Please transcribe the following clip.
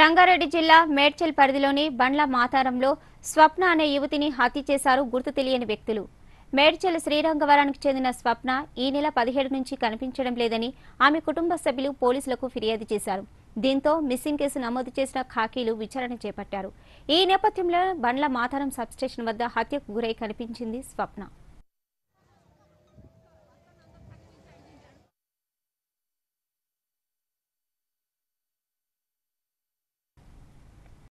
రంగారెడ్డి జిల్లా మేడ్చల్ పరిధిలోని బండ్ల మాతారంలో స్వప్న అనే యువతిని హత్య చేశారు గుర్తు తెలియని వ్యక్తులు మేడ్చల్ శ్రీరంగవరానికి చెందిన స్వప్న ఈ నెల పదిహేడు నుంచి కనిపించడం లేదని ఆమె కుటుంబ సభ్యులు పోలీసులకు ఫిర్యాదు చేశారు దీంతో మిస్సింగ్ కేసు నమోదు చేసిన ఖాకీలు విచారణ చేపట్టారు ఈ నేపథ్యంలో బండ్ల మాతారం సబ్స్టేషన్ వద్ద హత్యకు గురై కనిపించింది స్వప్న